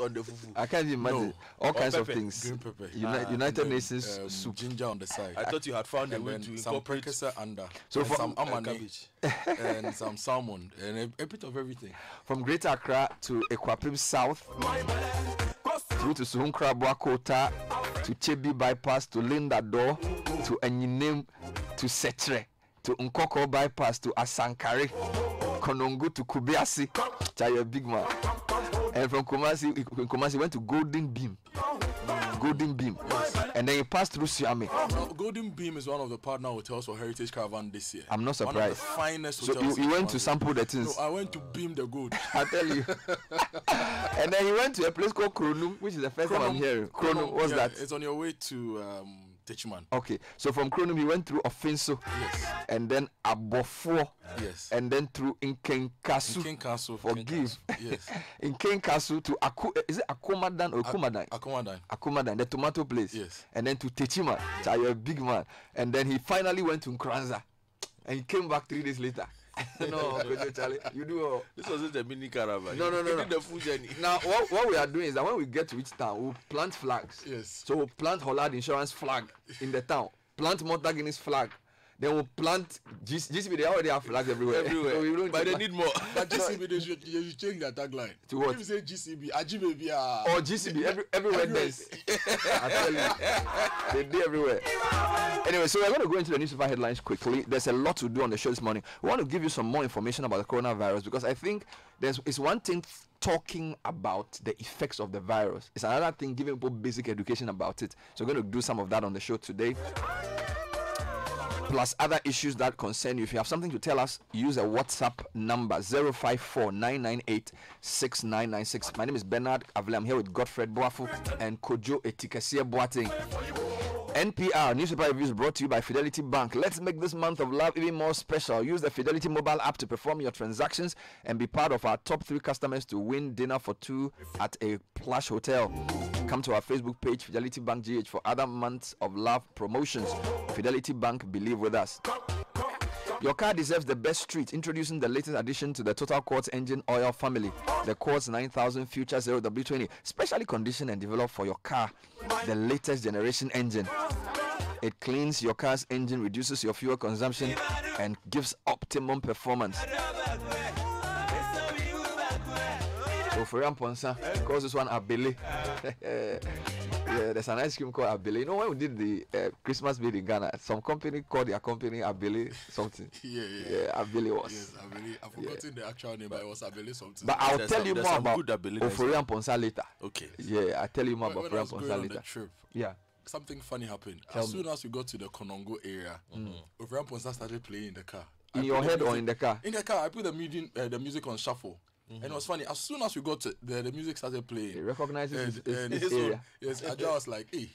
on the fufu. I can't imagine no. all oh, kinds pepper. of things. Green pepper. Uni- ah, United Nations um, soup. Ginger on the side. I thought you had found a way to incorporate some under. So for, some uh, amani, cabbage and some salmon and a, a, bit of everything. From Greater Accra to Equapim South, through to Suhunkra Kota, to Chebi Bypass, to Linda Door, to Enyinem, to Setre, to Nkoko Bypass, to Asankare, Konongo to Kubiasi. Chaya big man. And from Kumasi, Kumasi went to Golden Beam. Golden Beam. And then he passed through Siame. No, Golden Beam is one of the partner hotels for Heritage Caravan this year. I'm not surprised. finest so you, you went to sample the things. No, I went to Beam the Gold. I tell you. and then he went to a place called Kronum, which is the first Kronum, time I'm hearing. Kronum, what's yeah, that? It's on your way to. Um, Okay, so from Cronum he went through Offenso, yes, and then Abofo, yes, and then through Inkenkasu, Inkenkasu, forgive, yes, Inkenkasu to Aku, is it Akumadan or Akumadan? Akumadan, Akumadan, the tomato place, yes, and then to Techima, so you're a big man, and then he finally went to Nkranza, and he came back three days later. no, Kojo Charlie, you do oh. This wasn't a mini caravan. No, no, no. no. the full journey. Now, what, what we are doing is that when we get to each town, we will plant flags. Yes. So we will plant Holland Insurance flag in the town. Plant Montaguine's flag they will plant GCB. They already have flags everywhere. Everywhere. so we don't but they need more. But GCB, they should, they should change their tagline. To what? you say GCB, Ajibaby. Ah. or oh, GCB, every, everywhere there's. I tell you. They do everywhere. Anyway, so we're going to go into the newspaper headlines quickly. There's a lot to do on the show this morning. We want to give you some more information about the coronavirus because I think there's it's one thing talking about the effects of the virus. It's another thing giving people basic education about it. So we're going to do some of that on the show today plus other issues that concern you. If you have something to tell us, use a WhatsApp number 54 998 My name is Bernard Avle. I'm here with Godfred Boafu and Kojo Etikasia Boating. NPR newspaper reviews brought to you by Fidelity Bank. Let's make this month of love even more special. Use the Fidelity mobile app to perform your transactions and be part of our top three customers to win dinner for two at a plush hotel come to our Facebook page, Fidelity Bank GH, for other months of love promotions. Fidelity Bank, believe with us. Your car deserves the best treat. Introducing the latest addition to the Total Quartz engine oil family, the Quartz 9000 Future 0W20, specially conditioned and developed for your car, the latest generation engine. It cleans your car's engine, reduces your fuel consumption, and gives optimum performance. Ofori Ponsa calls this one Abele. yeah, there's an ice cream called Abele. You know, when we did the uh, Christmas video in Ghana, some company called their company Abele something. yeah, yeah. yeah Abele was. Yes, Abele. I've forgotten yeah. the actual name, but it was Abele something. But I'll there's tell some, you more about Ofori Ponsa later. Okay. Yeah, I'll tell you more when, about Ofori Ponsa later. Trip, yeah something funny happened. Tell as soon as we got to the Konongo area, mm. Ovram Ponsa started playing in the car. In I your head music, or in the car? In the car, I put the uh, the music on shuffle. Mm-hmm. And it was funny. As soon as we got to there, the music started playing. It recognizes and, his, and his, his area. Own, yes, Aja was like, "Hey,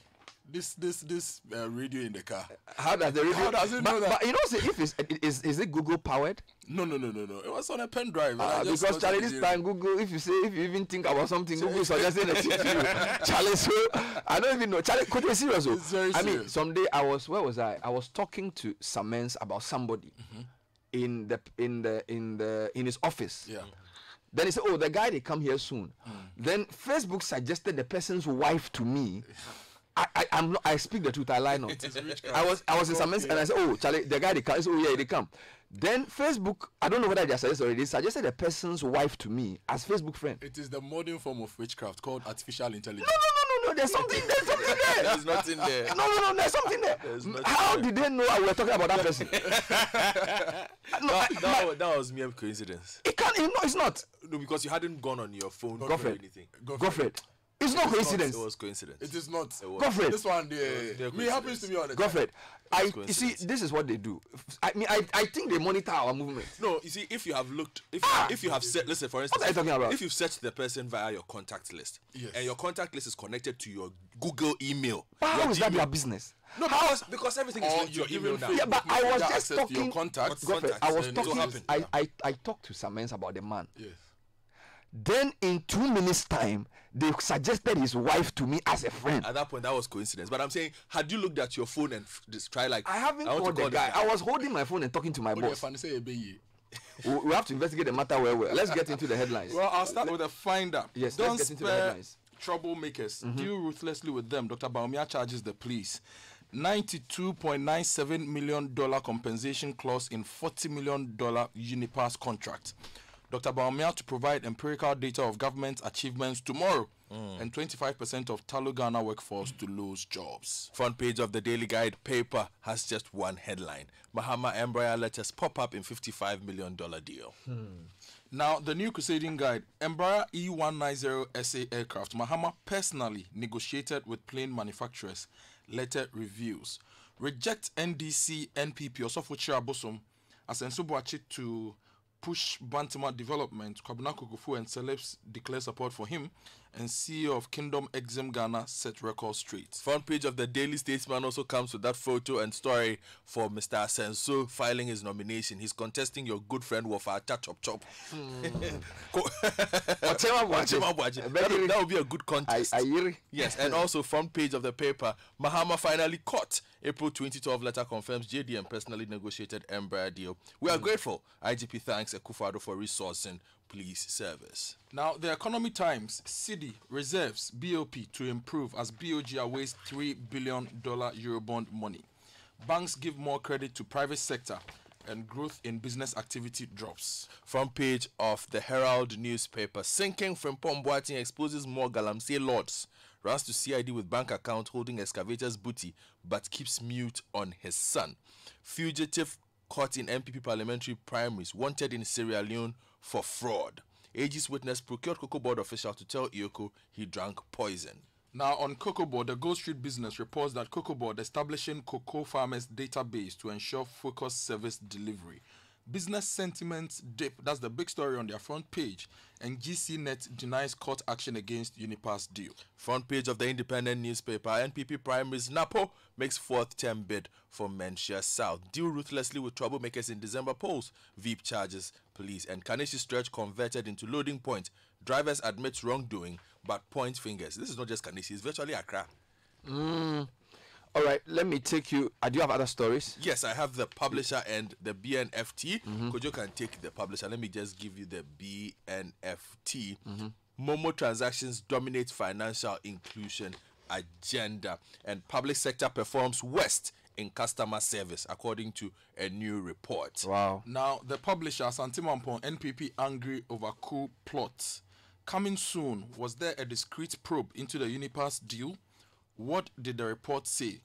this this this uh, radio in the car. How does the radio? How does it but, know that? But you know, see, if it's is is it Google powered? No, no, no, no, no. It was on a pen drive. Uh, because Charlie, this time Google, if you say if you even think about something, Google suggested it to you. Charlie, so I don't even know. Charlie, could be serious. It's very I mean, someday I was where was I? I was talking to Samens about somebody mm-hmm. in the in the in the in his office. Yeah. Then he said, Oh, the guy they come here soon. Mm. Then Facebook suggested the person's wife to me. I, I, am not, I speak the truth, I lie not. I was I was in some and I said, Oh, Charlie, the guy they come. said, Oh, yeah, they come. Then Facebook, I don't know whether they suggested already, suggested the person's wife to me as Facebook friend. It is the modern form of witchcraft called artificial intelligence. No, no, no, no, no, there's something, there. something there. there's nothing there. No, no, no, there's something there. There's How there. did they know I was talking about that person? no, that, I, that, my, that was mere coincidence. It can't, it, no, it's not. No, because you hadn't gone on your phone for or anything. Godfrey. Godfrey. It's not coincidence. Not, it was coincidence. It is not. It Godfred, this one, yeah, me happens to me on the Godfred, time. I you see, this is what they do. I mean, I, I think they monitor our movement. No, you see, if you have looked, if ah! if you have set, listen, for instance, what are you talking about? If you've searched the person via your contact list, yes. and your contact list is connected to your Google email, but how is Gmail. that your business? No, because, because everything is linked to your email now. Yeah, but I was just talking. Contacts, Godfred, I was talking. I, I I talked to Samens about the man. Yes. Then in two minutes time they suggested his wife to me as a friend. At that point, that was coincidence. But I'm saying, had you looked at your phone and f- just try like I haven't I called the guy. I was holding my phone and talking to my boss. we have to investigate the matter well. well. Let's get into the headlines. Well, I'll start with a finder. Yes, Don't let's get into the headlines. Troublemakers. Mm-hmm. Deal ruthlessly with them. Dr. Baumia charges the police. $92.97 million compensation clause in $40 million Unipass contract. Dr. Baumia to provide empirical data of government achievements tomorrow. Mm. And 25% of Talugana workforce to lose jobs. Front page of the Daily Guide paper has just one headline. Mahama Embraer letters pop up in $55 million deal. Hmm. Now, the new crusading guide, Embraer E190SA aircraft, Mahama personally negotiated with plane manufacturers, letter reviews. Reject NDC NPP, Bosom as Asensubuachi to push Bantama development, Kwabena Kukufu and celebs declare support for him and CEO of Kingdom Exim Ghana set record straight. Front page of the Daily Statesman also comes with that photo and story for Mr. Asenso filing his nomination. He's contesting your good friend Wafa Chop Chop. Hmm. that, would be a good contest. yes, and also front page of the paper, Mahama finally caught. April 2012 letter confirms JDM personally negotiated Embraer deal. We are hmm. grateful. IGP thanks Ekufado for resourcing police service. Now, the economy times City reserves BOP to improve as BOG awaits $3 billion Eurobond money. Banks give more credit to private sector and growth in business activity drops. Front page of the Herald newspaper. Sinking from Pomboatin exposes more Galamsey lords. Runs to CID with bank account holding excavator's booty but keeps mute on his son. Fugitive caught in MPP parliamentary primaries wanted in Sierra Leone for fraud. AG's witness procured Cocoa Board official to tell Ioko he drank poison. Now on Cocoa Board, the Gold Street Business reports that Cocoa Board establishing cocoa farmers database to ensure focused service delivery. Business sentiments dip. That's the big story on their front page. And GCNet denies court action against Unipass deal. Front page of the independent newspaper, NPP primaries NAPO makes fourth term bid for Menchia South. Deal ruthlessly with troublemakers in December polls. Veep charges police. And Kanishi stretch converted into loading point. Drivers admit wrongdoing but point fingers. This is not just Kanishi, it's virtually Accra. Mm. All right, let me take you. I uh, do you have other stories? Yes, I have the publisher mm. and the BNFT. Mm-hmm. Kojo can take the publisher. Let me just give you the BNFT. Mm-hmm. Momo transactions dominate financial inclusion agenda, and public sector performs worst in customer service, according to a new report. Wow. Now, the publisher, Santimampon, NPP angry over coup plot. Coming soon, was there a discreet probe into the Unipass deal? What did the report say?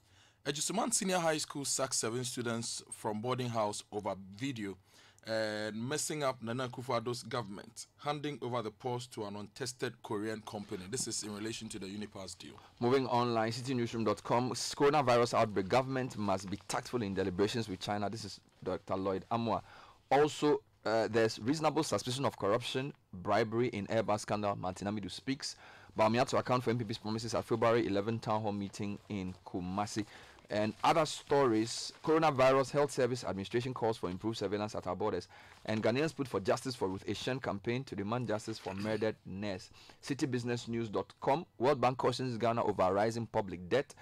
Ejisuman Senior High School sacked seven students from boarding house over video and messing up Nana Kufado's government, handing over the post to an untested Korean company. This is in relation to the Unipass deal. Moving online, citynewsroom.com. Coronavirus outbreak. Government must be tactful in deliberations with China. This is Dr. Lloyd Amwa. Also, uh, there's reasonable suspicion of corruption, bribery in Airbus scandal. Martinamidu speaks. Bamia to account for MPP's promises at February 11 town hall meeting in Kumasi. And other stories coronavirus health service administration calls for improved surveillance at our borders. And Ghanaians put for justice for Ruth Asian campaign to demand justice for murdered nurse. Citybusinessnews.com World Bank cautions Ghana over rising public debt.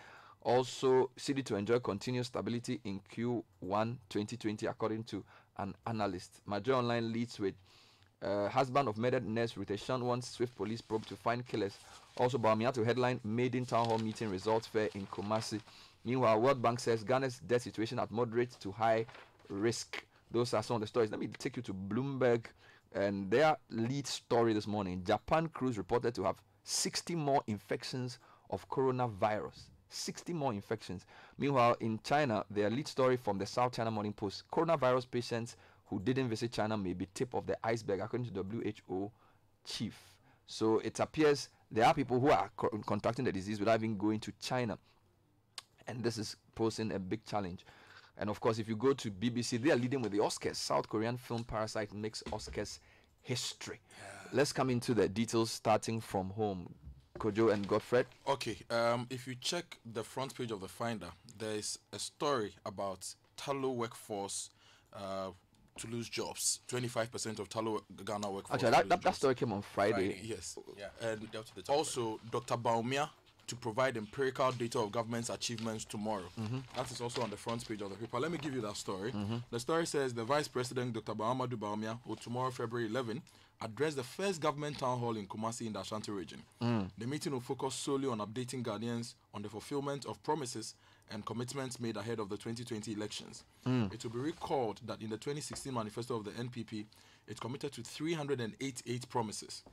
Also, city to enjoy continuous stability in Q1 2020, according to an analyst. Major Online leads with uh, husband of murdered nurse Ruth Shan wants swift police probe to find killers. Also, to headline Maiden Town Hall meeting results fair in Kumasi. Meanwhile, World Bank says Ghana's debt situation at moderate to high risk. Those are some of the stories. Let me take you to Bloomberg and their lead story this morning. Japan crews reported to have 60 more infections of coronavirus. 60 more infections. Meanwhile, in China, their lead story from the South China Morning Post coronavirus patients who didn't visit China may be tip of the iceberg, according to WHO chief. So it appears there are people who are co- contracting the disease without even going to China, and this is posing a big challenge. And of course, if you go to BBC, they are leading with the Oscars. South Korean film Parasite makes Oscars history. Yeah. Let's come into the details starting from home. Kojo and Godfred. Okay, um, if you check the front page of the Finder, there is a story about Talo workforce uh, to lose jobs. 25% of Talo Ghana workforce. Actually, that, that, that story came on Friday. Friday yes. Yeah, and also, Friday. Dr. Baumia to provide empirical data of government's achievements tomorrow. Mm-hmm. That is also on the front page of the paper. Let me give you that story. Mm-hmm. The story says the Vice President, Dr. Bahamadu Baumia, will tomorrow, February 11, address the first government town hall in Kumasi in the Ashanti region. Mm. The meeting will focus solely on updating Ghanaians on the fulfillment of promises and commitments made ahead of the 2020 elections. Mm. It will be recalled that in the 2016 manifesto of the NPP, it committed to 388 promises.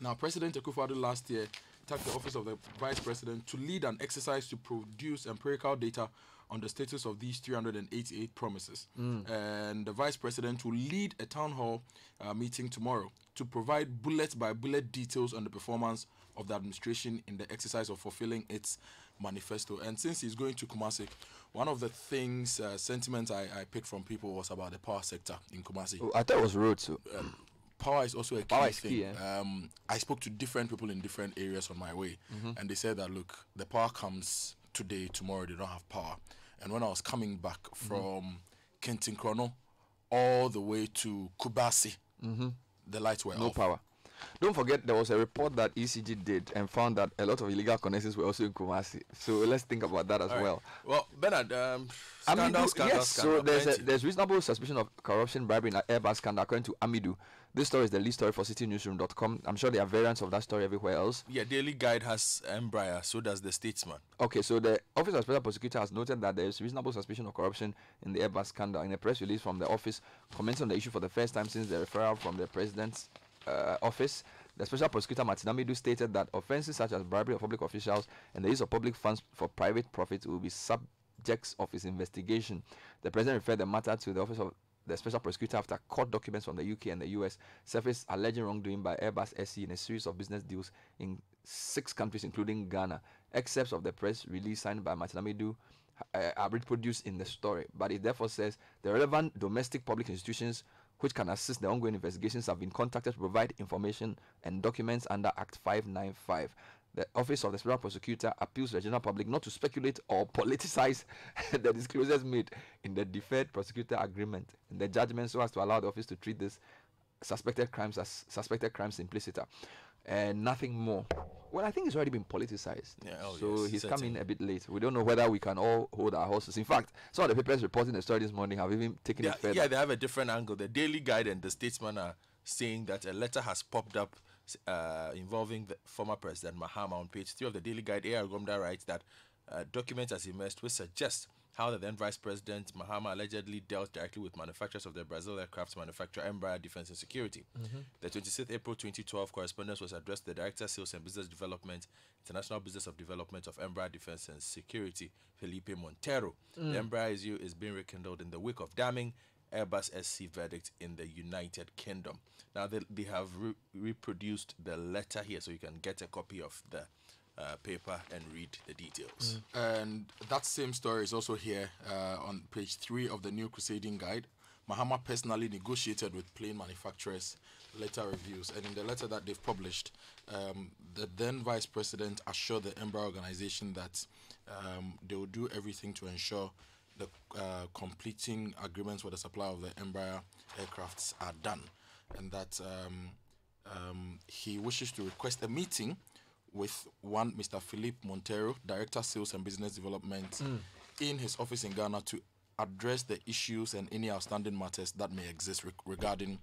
Now, President Akufo-Addo last year tasked the office of the Vice President to lead an exercise to produce empirical data on the status of these 388 promises. Mm. And the Vice President will lead a town hall uh, meeting tomorrow to provide bullet by bullet details on the performance of the administration in the exercise of fulfilling its manifesto. And since he's going to Kumasi, one of the things, uh, sentiments I, I picked from people was about the power sector in Kumasi. Oh, I thought it was rude too. Um, power is also a key power thing. Key, eh? um, I spoke to different people in different areas on my way, mm -hmm. and they said that look, the power comes today, tomorrow they don't have power. And when I was coming back mm-hmm. from mm -hmm. Kentin Krono all the way to Kubasi, mm -hmm. the lights were no off. power don't forget, there was a report that ECG did and found that a lot of illegal connections were also in Kumasi. So let's think about that as right. well. Well, Bernard, um, scandal, Amidu, scandal, yes. Scandal, so there's a, there's reasonable suspicion of corruption, bribery, and airbus scandal according to Amidu. This story is the lead story for citynewsroom.com. I'm sure there are variants of that story everywhere else. Yeah, Daily Guide has Embraer, so does the Statesman. Okay, so the Office of Special Prosecutor has noted that there is reasonable suspicion of corruption in the airbus scandal in a press release from the office commenting on the issue for the first time since the referral from the president's uh, office, the Special Prosecutor Martin Amidu stated that offences such as bribery of public officials and the use of public funds for private profit will be subjects of his investigation. The President referred the matter to the Office of the Special Prosecutor after court documents from the UK and the US surfaced alleging wrongdoing by Airbus SE in a series of business deals in six countries, including Ghana. Excerpts of the press release signed by Martin Amidu uh, are reproduced in the story, but it therefore says the relevant domestic public institutions which can assist the ongoing investigations have been contacted to provide information and documents under Act 595. The Office of the Special Prosecutor appeals to the general public not to speculate or politicize the disclosures made in the deferred prosecutor agreement and the judgment so as to allow the office to treat this suspected crimes as suspected crimes implicita and nothing more. Well, I think it's already been politicized. Yeah, oh so yes, he's coming a bit late. We don't know whether we can all hold our horses. In fact, some of the papers reporting the story this morning have even taken yeah, it further. Yeah, they have a different angle. The Daily Guide and the Statesman are saying that a letter has popped up uh, involving the former President Mahama on page 3 of the Daily Guide. A.R. Gomda writes that uh, documents as emerged which suggest how the then Vice President Mahama allegedly dealt directly with manufacturers of the Brazil aircraft manufacturer Embraer Defense and Security. Mm-hmm. The 26th April 2012 correspondence was addressed to the Director Sales and Business Development, International Business of Development of Embraer Defense and Security, Felipe Montero. Mm. The Embraer issue is being rekindled in the wake of damning Airbus SC verdict in the United Kingdom. Now, they, they have re- reproduced the letter here so you can get a copy of the uh, paper and read the details. Mm. And that same story is also here uh, on page three of the new Crusading Guide. Mahama personally negotiated with plane manufacturers letter reviews, and in the letter that they've published, um, the then vice president assured the Embraer organization that um, they will do everything to ensure the uh, completing agreements with the supply of the Embraer aircrafts are done, and that um, um, he wishes to request a meeting with one Mr. Philip Montero, Director Sales and Business Development, mm. in his office in Ghana to address the issues and any outstanding matters that may exist re- regarding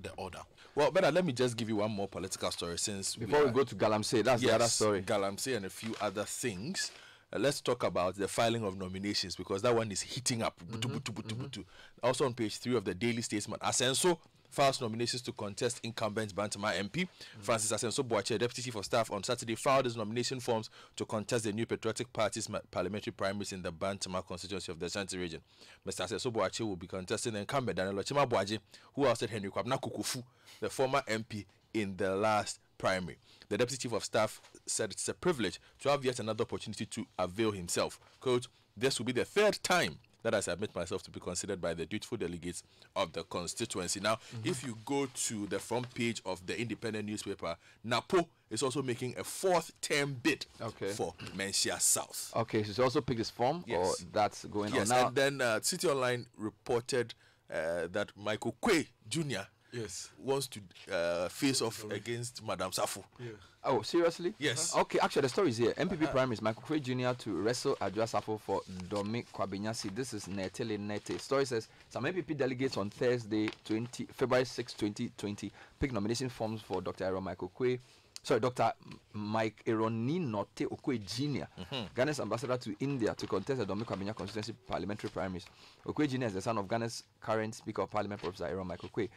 the order. Well, better let me just give you one more political story since before we, we go to Galamsey, that's yes, the other story. Galamsey and a few other things. Uh, let's talk about the filing of nominations because that one is heating up. Mm-hmm, mm-hmm. Also on page three of the Daily Statesman, Asenso files nominations to contest incumbent Bantama MP mm Francis Asenso Boache, Deputy Chief of Staff, on Saturday filed his nomination forms to contest the new Patriotic Party's parliamentary primaries in the Bantama constituency of the Ashanti region. Mr. Asenso Boache will be contesting incumbent Daniel Ochima Boache, who ousted Henry Kwabna Kukufu, the former MP, in the last primary. The deputy chief of staff said it's a privilege to have yet another opportunity to avail himself. Quote, this will be the third time that I submit myself to be considered by the dutiful delegates of the constituency. Now, mm-hmm. if you go to the front page of the independent newspaper, NAPO is also making a fourth term bid okay. for Menchia South. Okay, so also picked this form, yes. or that's going yes, on now. and then uh, City Online reported uh, that Michael Kwe Jr yes wants to uh, face off Sorry. against Madame Safu. Yeah. Oh, seriously? Yes. Uh-huh. Okay, actually, the story is here. MPP uh-huh. Prime is Michael Craig Jr. to wrestle Adjua Safu for Domi Kwabinyasi. This is Netele Nete. Story says some MPP delegates on Thursday, 20, February 6, 2020, pick nomination forms for Dr. Aaron Michael Quay sorry, Dr. Mike Eroni Notte Okwe Jr., mm-hmm. Ghana's ambassador to India to contest the Dominic Abinya constituency parliamentary primaries. Okwe Jr. is the son of Ghana's current Speaker of Parliament, Professor Aaron Michael Okoye.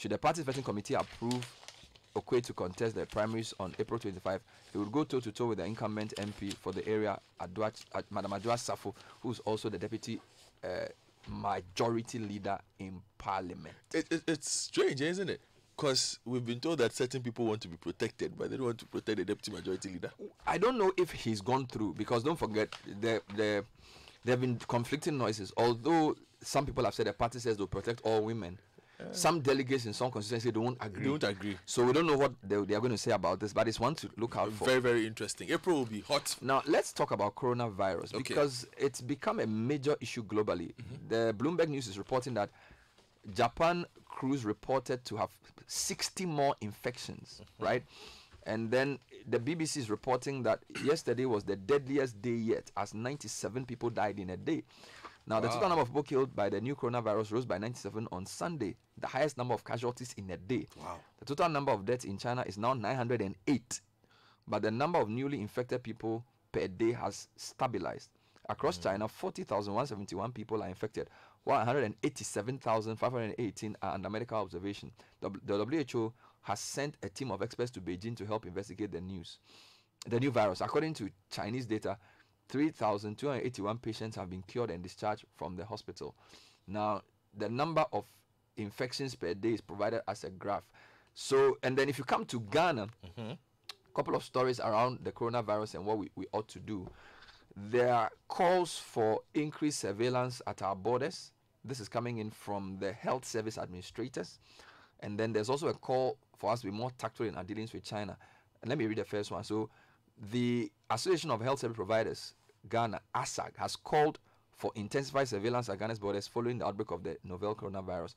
Should the party's vetting committee approve Okwe to contest the primaries on April 25, he would go toe to toe with the incumbent MP for the area, Ad, Madam Adwa Safo, who is also the deputy uh, majority leader in parliament. It, it, it's strange, eh, isn't it? Because we've been told that certain people want to be protected, but they don't want to protect the deputy majority leader. I don't know if he's gone through, because don't forget, the, the, there have been conflicting noises. Although some people have said the party says they'll protect all women some delegates in some constituencies do not agree. do not agree. So we don't know what they, they are going to say about this, but it's one to look out for. Very, very interesting. April will be hot. Now let's talk about coronavirus okay. because it's become a major issue globally. Mm-hmm. The Bloomberg News is reporting that Japan crews reported to have 60 more infections, mm-hmm. right? And then the BBC is reporting that yesterday was the deadliest day yet, as 97 people died in a day. Now, wow. the total number of people killed by the new coronavirus rose by 97 on Sunday, the highest number of casualties in a day. Wow. The total number of deaths in China is now 908, but the number of newly infected people per day has stabilized. Across mm. China, 40,171 people are infected, while 187,518 are under medical observation. The, the WHO has sent a team of experts to Beijing to help investigate the news, the new virus. According to Chinese data, 3,281 patients have been cured and discharged from the hospital. Now, the number of infections per day is provided as a graph. So, and then if you come to Ghana, mm -hmm. a couple of stories around the coronavirus and what we, we ought to do. There are calls for increased surveillance at our borders. This is coming in from the health service administrators. And then there's also a call for us to be more tactful in our dealings with China. And let me read the first one. So, the Association of Health Service Providers Ghana, ASAG, has called for intensified surveillance at Ghana's borders following the outbreak of the novel coronavirus.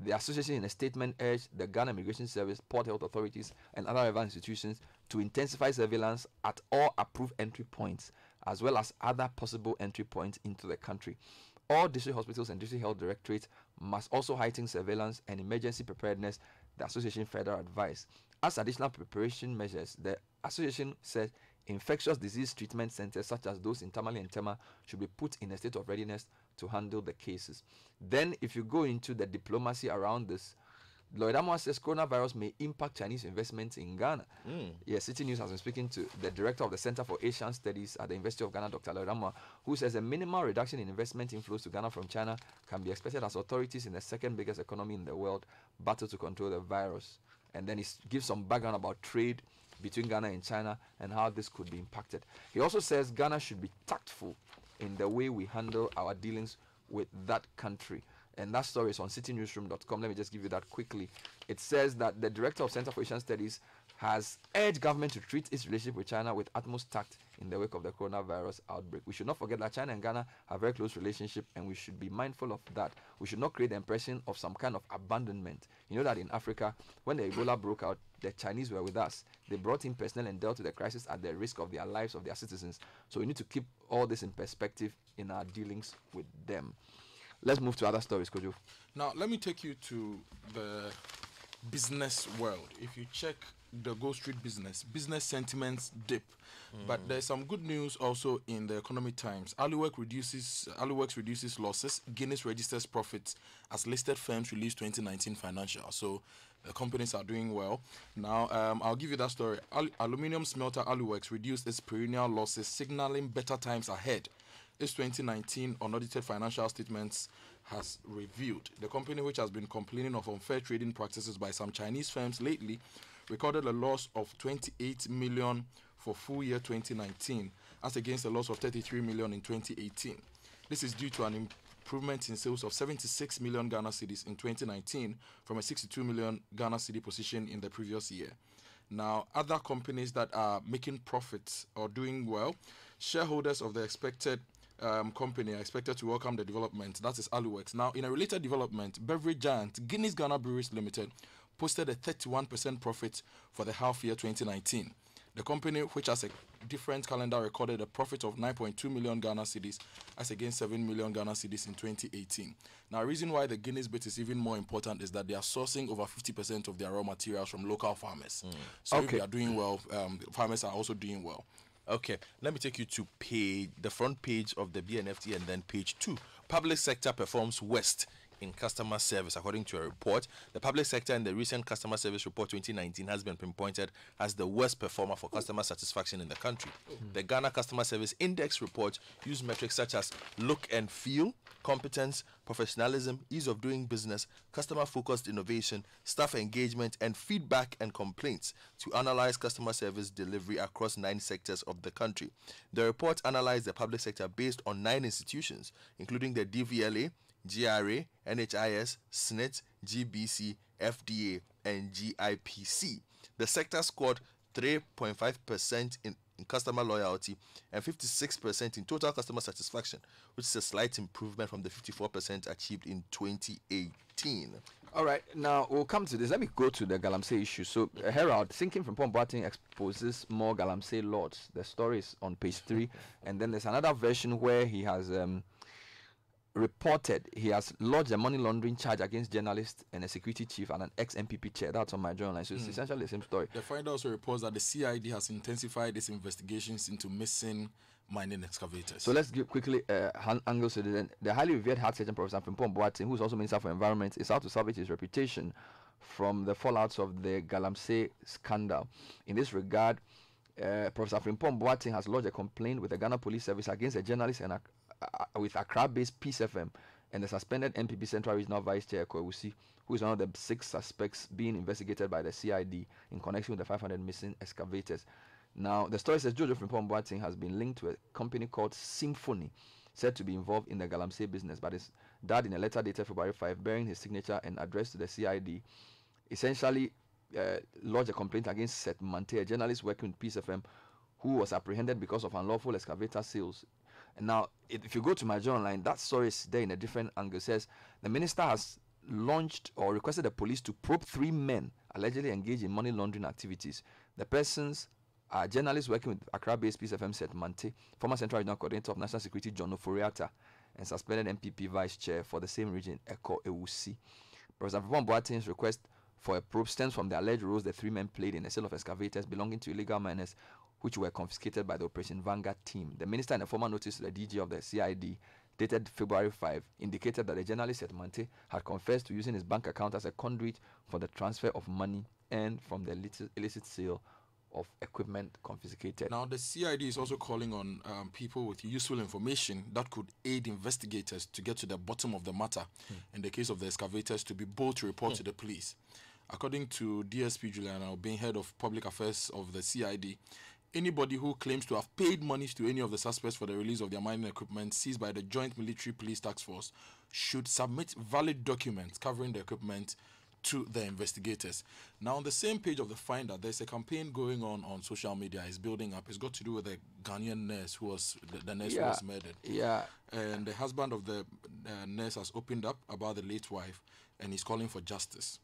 The association, in a statement, urged the Ghana Immigration Service, Port Health Authorities, and other relevant institutions to intensify surveillance at all approved entry points, as well as other possible entry points into the country. All district hospitals and district health directorates must also heighten surveillance and emergency preparedness, the association further advised. As additional preparation measures, the association says Infectious disease treatment centers, such as those in Tamale and Tema, should be put in a state of readiness to handle the cases. Then, if you go into the diplomacy around this, Lloyd Amwa says coronavirus may impact Chinese investments in Ghana. Mm. Yes, City News has been speaking to the director of the Center for Asian Studies at the University of Ghana, Dr. Lloyd Amwa, who says a minimal reduction in investment inflows to Ghana from China can be expected as authorities in the second biggest economy in the world battle to control the virus. And then he gives some background about trade between Ghana and China and how this could be impacted. He also says Ghana should be tactful in the way we handle our dealings with that country. And that story is on citynewsroom.com. Let me just give you that quickly. It says that the director of Center for Asian Studies has urged government to treat its relationship with China with utmost tact in the wake of the coronavirus outbreak. We should not forget that China and Ghana have a very close relationship and we should be mindful of that. We should not create the impression of some kind of abandonment. You know that in Africa, when the Ebola broke out, the Chinese were with us. They brought in personnel and dealt with the crisis at the risk of their lives of their citizens. So we need to keep all this in perspective in our dealings with them. Let's move to other stories, Kojo. Now, let me take you to the business world. If you check the Gold Street business. Business sentiments dip, mm. but hmm. there's some good news also in the economy Times. Aliwork reduces Aliworks reduces losses. Guinness registers profits as listed firms release 2019 financial. So the companies are doing well. Now um, I'll give you that story. Al- aluminum smelter Aliworks reduced its perennial losses, signaling better times ahead its 2019 unaudited financial statements has revealed. The company, which has been complaining of unfair trading practices by some Chinese firms lately, recorded a loss of 28 million for full year 2019 as against a loss of 33 million in 2018. This is due to an improvement in sales of 76 million Ghana cedis in 2019 from a 62 million Ghana cedi position in the previous year. Now, other companies that are making profits or doing well, shareholders of the expected um, company are expected to welcome the development. That is Aluwex. Now, in a related development, beverage giant Guinness Ghana Breweries Limited posted a 31% profit for the half year 2019. The company, which has a different calendar, recorded a profit of 9.2 million Ghana cedis as against 7 million Ghana cedis in 2018. Now, the reason why the Guinness bit is even more important is that they are sourcing over 50% of their raw materials from local farmers. Mm. So okay. if they are doing well, um, farmers are also doing well. Okay, let me take you to page the front page of the BNFT and then page two. Public sector performs worst in customer service, according to a report. The public sector in the recent Customer Service Report 2019 has been pinpointed as the worst performer for customer satisfaction in the country. The Ghana Customer Service Index report used metrics such as look and feel, competence, professionalism, ease of doing business, customer focused innovation, staff engagement, and feedback and complaints to analyze customer service delivery across nine sectors of the country. The report analyzed the public sector based on nine institutions, including the DVLA, GRA, NHIS, Snet, GBC, FDA, and GIPC. The sector scored 3.5% in, in customer loyalty and 56% in total customer satisfaction, which is a slight improvement from the 54% achieved in 2018. All right, now we'll come to this. Let me go to the Galamsey issue. So, uh, Herald, sinking from Port Boateng exposes more Galamsey lords. The story is on page three, and then there's another version where he has. Um, reported he has lodged a money laundering charge against journalist and a security chief and an ex-MPP chair. That's on my journal. So it's mm. essentially the same story. The finder also reports that the CID has intensified its investigations into missing mining excavators. So let's give quickly uh, angle to the, the highly revered heart surgeon Professor Pimpon Boatin, who is also Minister for Environment, is out to salvage his reputation from the fallouts of the Galamsey scandal. In this regard, uh, Professor Frimpong Boating has lodged a complaint with the Ghana Police Service against a journalist and a, uh, with Accra-based Peace FM and the suspended MPP Central Regional Vice Chair Kwewusi, who is one of the six suspects being investigated by the CID in connection with the 500 missing excavators. Now, the story says Jojo from Boateng has been linked to a company called Symphony, said to be involved in the Galamsey business, but his dad in a letter dated February 5, bearing his signature and address to the CID, essentially uh, lodged a complaint against Seth Mante, a journalist working with Peace FM, who was apprehended because of unlawful excavator sales and now, if you go to my journal online, that story is there in a different angle. It says the minister has launched or requested the police to probe three men allegedly engaged in money laundering activities. The persons are journalists working with Accra-based Peace FM Mante, former Central Regional Coordinator of National Security John Oforiata, and suspended MPP Vice Chair for the same region, Eko Ewusi. President Vivon Boateng's request for a probe stems from the alleged roles the three men played in the sale of excavators belonging to illegal miners which were confiscated by the Operation Vanguard team. The minister in a formal notice to the DG of the CID dated February 5 indicated that the journalist at Mante had confessed to using his bank account as a conduit for the transfer of money earned from the illicit sale of equipment confiscated. Now, the CID is also calling on um, people with useful information that could aid investigators to get to the bottom of the matter. Hmm. In the case of the excavators, to be bold to report hmm. to the police. According to DSP Juliana being head of public affairs of the CID, Anybody who claims to have paid monies to any of the suspects for the release of their mining equipment seized by the Joint Military Police Task Force should submit valid documents covering the equipment to the investigators. Now, on the same page of the finder, there's a campaign going on on social media. It's building up. It's got to do with the Ghanaian nurse who was the, the nurse yeah. who was murdered. Yeah. And the husband of the uh, nurse has opened up about the late wife, and he's calling for justice.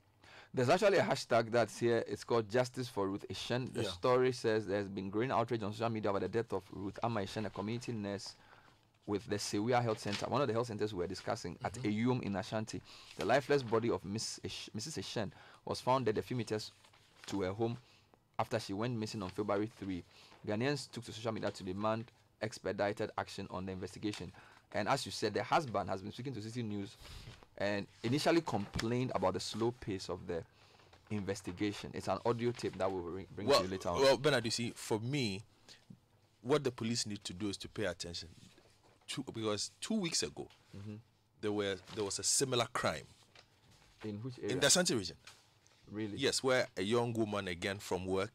There's actually a hashtag that's here. It's called Justice for Ruth Ishen. The yeah. story says there's been growing outrage on social media about the death of Ruth Amma Ishen, a community nurse with the Sewia Health Center, one of the health centers we were discussing mm-hmm. at Eyum in Ashanti. The lifeless body of Miss Ish- Mrs. Ishen was found dead a few meters to her home after she went missing on February 3. Ghanaians took to social media to demand expedited action on the investigation. And as you said, the husband has been speaking to City News and initially complained about the slow pace of the investigation. It's an audio tape that we'll bring well, to you later on. Well, Bernard, you see, for me, what the police need to do is to pay attention. To, because two weeks ago, mm-hmm. there were there was a similar crime. In which area? In the Ashanti region. Really? Yes, where a young woman again from work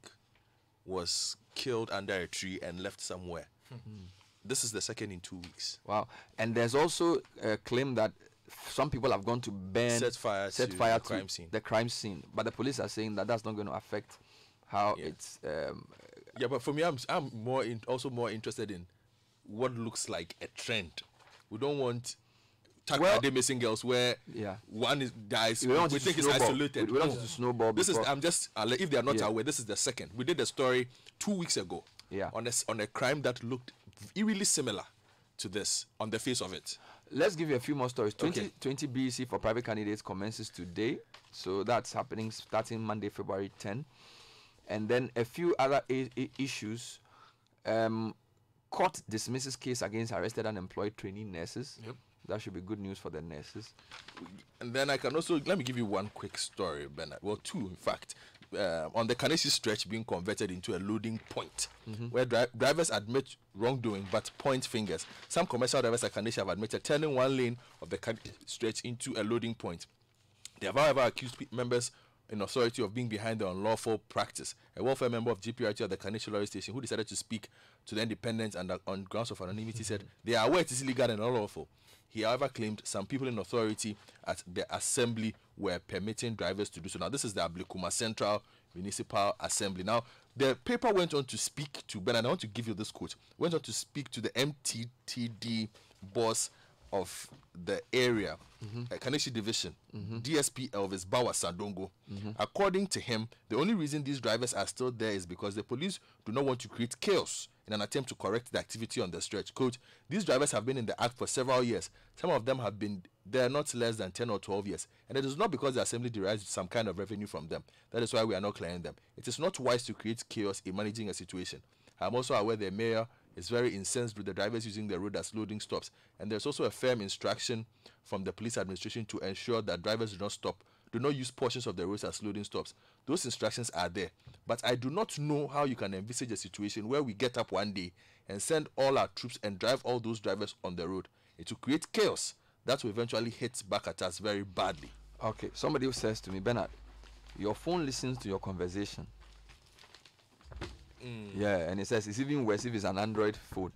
was killed under a tree and left somewhere. Mm-hmm. This is the second in two weeks. Wow! And there's also a claim that some people have gone to burn set fire set to fire the to crime scene. the crime scene but the police are saying that that's not going to affect how yeah. it's um, yeah but for me i'm i'm more in, also more interested in what looks like a trend we don't want well, day missing girls where yeah one is dies we, don't we think it's isolated we, we don't want to snowball this is i'm just if they are not yeah. aware this is the second we did a story two weeks ago yeah on a, on a crime that looked eerily similar to this on the face of it Let's give you a few more stories. 20, okay. 20 BEC for private candidates commences today. So that's happening starting Monday, February 10. And then a few other issues. Um, court dismisses case against arrested unemployed trainee nurses. Yep. That should be good news for the nurses. And then I can also let me give you one quick story, Bernard. Well, two in fact uh, on the Kanesi stretch being converted into a loading point mm-hmm. where dri- drivers admit wrongdoing but point fingers. Some commercial drivers at Kanesi have admitted turning one lane of the Kanesi stretch into a loading point. They have, however, accused members in authority of being behind the unlawful practice. A welfare member of GPRT at the Kanesi Lorry Station, who decided to speak to the Independent and uh, on grounds of anonymity, mm-hmm. said they are aware it is illegal and unlawful. He, however, claimed some people in authority at the assembly were permitting drivers to do so. Now, this is the Ablikuma Central Municipal Assembly. Now, the paper went on to speak to, Ben, and I want to give you this quote, went on to speak to the MTTD boss of the area, mm-hmm. Uh, Kaneshi Division, mm-hmm. DSP Elvis Bawa Sandongo. Mm-hmm. According to him, the only reason these drivers are still there is because the police do not want to create chaos in an attempt to correct the activity on the stretch. Quote, these drivers have been in the act for several years. Some of them have been they are not less than 10 or 12 years. And it is not because the assembly derives some kind of revenue from them. That is why we are not clearing them. It is not wise to create chaos in managing a situation. I'm also aware the mayor is very incensed with the drivers using the road as loading stops. And there's also a firm instruction from the police administration to ensure that drivers do not stop, do not use portions of the roads as loading stops. Those instructions are there. But I do not know how you can envisage a situation where we get up one day and send all our troops and drive all those drivers on the road. It will create chaos that will eventually hit back at us very badly. Okay, somebody says to me, Bernard, your phone listens to your conversation. Mm. Yeah, and it says it's even worse if it's an Android phone.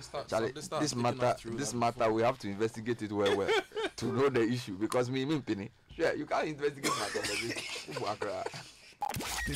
start, Charlie, this matter, this matter, we have to investigate it well, well, to know the issue because me, me, Penny, yeah, you can't investigate my conversation.